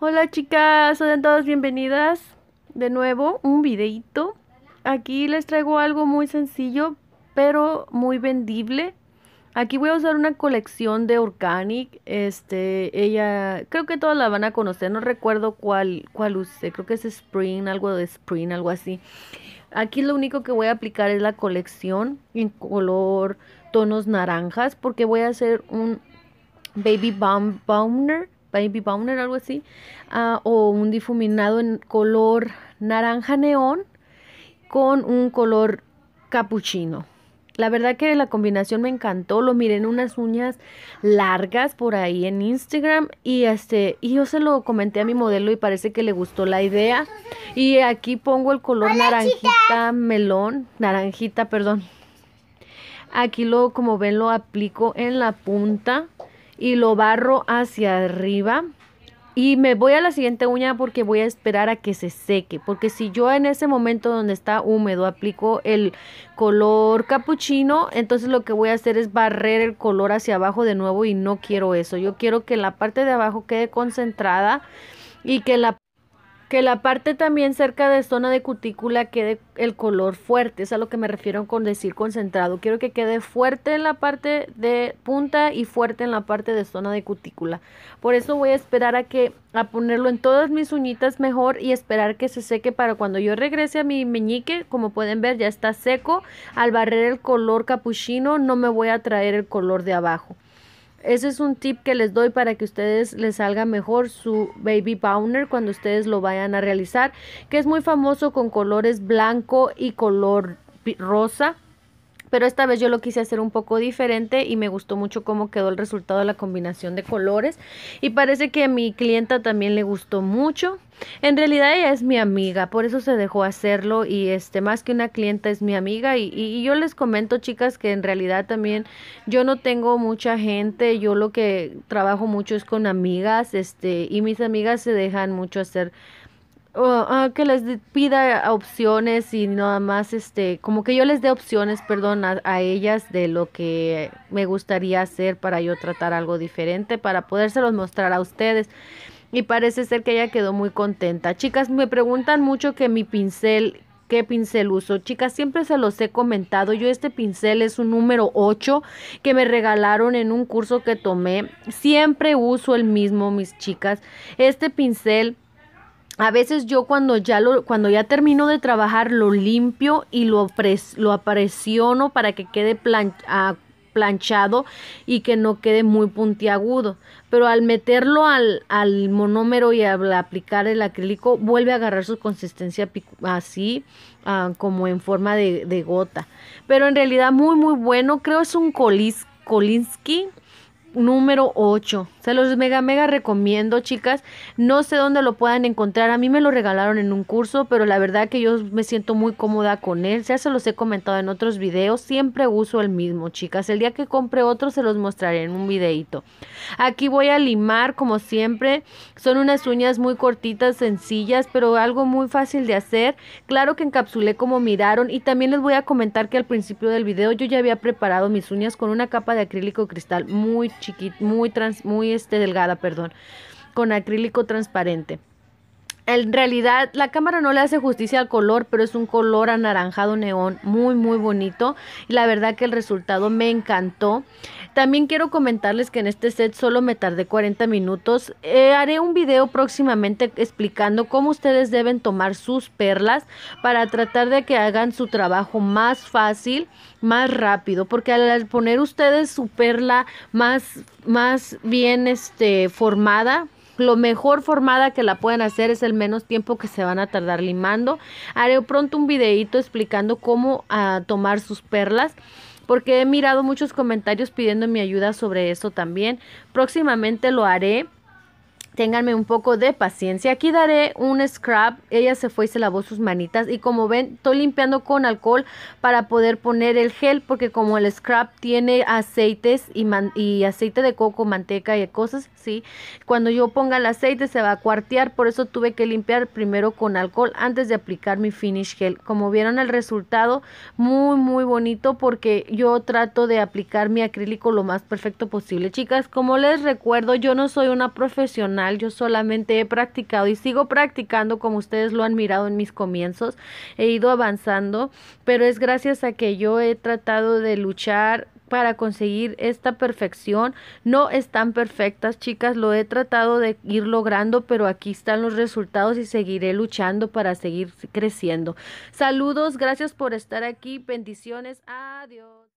Hola chicas, sean todas bienvenidas de nuevo, un videito. Aquí les traigo algo muy sencillo, pero muy vendible. Aquí voy a usar una colección de Organic, este, ella, creo que todas la van a conocer, no recuerdo cuál, cuál usé, creo que es Spring, algo de Spring, algo así. Aquí lo único que voy a aplicar es la colección en color tonos naranjas, porque voy a hacer un Baby Bum baby algo así, ah, o un difuminado en color naranja neón con un color capuchino. La verdad que la combinación me encantó, lo miré en unas uñas largas por ahí en Instagram y este y yo se lo comenté a mi modelo y parece que le gustó la idea. Y aquí pongo el color naranjita melón, naranjita, perdón. Aquí lo como ven lo aplico en la punta y lo barro hacia arriba. Y me voy a la siguiente uña porque voy a esperar a que se seque. Porque si yo en ese momento donde está húmedo aplico el color capuchino, entonces lo que voy a hacer es barrer el color hacia abajo de nuevo y no quiero eso. Yo quiero que la parte de abajo quede concentrada y que la que la parte también cerca de zona de cutícula quede el color fuerte, es a lo que me refiero con decir concentrado. Quiero que quede fuerte en la parte de punta y fuerte en la parte de zona de cutícula. Por eso voy a esperar a que a ponerlo en todas mis uñitas mejor y esperar que se seque para cuando yo regrese a mi meñique, como pueden ver ya está seco. Al barrer el color capuchino no me voy a traer el color de abajo. Ese es un tip que les doy para que ustedes les salga mejor su baby powder cuando ustedes lo vayan a realizar, que es muy famoso con colores blanco y color rosa pero esta vez yo lo quise hacer un poco diferente y me gustó mucho cómo quedó el resultado de la combinación de colores y parece que a mi clienta también le gustó mucho. En realidad ella es mi amiga, por eso se dejó hacerlo y este más que una clienta es mi amiga y, yo les comento chicas que en realidad también yo no tengo mucha gente, yo lo que trabajo mucho es con amigas, este y mis amigas se dejan mucho hacer Ah, que les pida opciones y nada más, este, como que yo les dé opciones, perdón, a, ellas de lo que me gustaría hacer para yo tratar algo diferente, para podérselos mostrar a ustedes. Y parece ser que ella quedó muy contenta. Chicas, me preguntan mucho que mi pincel, qué pincel uso. Chicas, siempre se los he comentado. Yo este pincel es un número 8 que me regalaron en un curso que tomé. Siempre uso el mismo, mis chicas. Este pincel a veces yo cuando ya lo, cuando ya termino de trabajar lo limpio y lo, pres, lo para que quede ah, planchado y que no quede muy puntiagudo. Pero al meterlo al, monómero y al aplicar el acrílico vuelve a agarrar su consistencia así ah, como en forma de, gota. Pero en realidad muy muy bueno. Creo es un Kolis, Kolinsky número 8. Se los mega, mega recomiendo, chicas. No sé dónde lo puedan encontrar. A mí me lo regalaron en un curso, pero la verdad que yo me siento muy cómoda con él. Ya se los he comentado en otros videos. Siempre uso el mismo, chicas. El día que compre otro se los mostraré en un videito. Aquí voy a limar, como siempre. Son unas uñas muy cortitas, sencillas, pero algo muy fácil de hacer. Claro que encapsulé como miraron. Y también les voy a comentar que al principio del video yo ya había preparado mis uñas con una capa de acrílico cristal muy chiquita, muy trans, muy este, delgada, perdón, con acrílico transparente en realidad la cámara no le hace justicia al color, pero es un color anaranjado neón muy muy bonito y la verdad que el resultado me encantó. También quiero comentarles que en este set solo me tardé 40 minutos. Eh, haré un video próximamente explicando cómo ustedes deben tomar sus perlas para tratar de que hagan su trabajo más fácil, más rápido, porque al poner ustedes su perla más más bien este formada lo mejor formada que la pueden hacer es el menos tiempo que se van a tardar limando. Haré pronto un videito explicando cómo ah, tomar sus perlas porque he mirado muchos comentarios pidiendo mi ayuda sobre eso también. Próximamente lo haré ténganme un poco de paciencia. Aquí daré un scrub Ella se fue y se lavó sus manitas. Y como ven, estoy limpiando con alcohol para poder poner el gel. Porque como el scrub tiene aceites y, y aceite de coco, manteca y cosas, ¿sí? Cuando yo ponga el aceite se va a cuartear. Por eso tuve que limpiar primero con alcohol antes de aplicar mi finish gel. Como vieron el resultado, muy, muy bonito. Porque yo trato de aplicar mi acrílico lo más perfecto posible. Chicas, como les recuerdo, yo no soy una profesional yo solamente he practicado y sigo practicando como ustedes lo han mirado en mis comienzos, he ido avanzando, pero es gracias a que yo he tratado de luchar para conseguir esta perfección. No están perfectas, chicas, lo he tratado de ir logrando, pero aquí están los resultados y seguiré luchando para seguir creciendo. Saludos, gracias por estar aquí, bendiciones, adiós.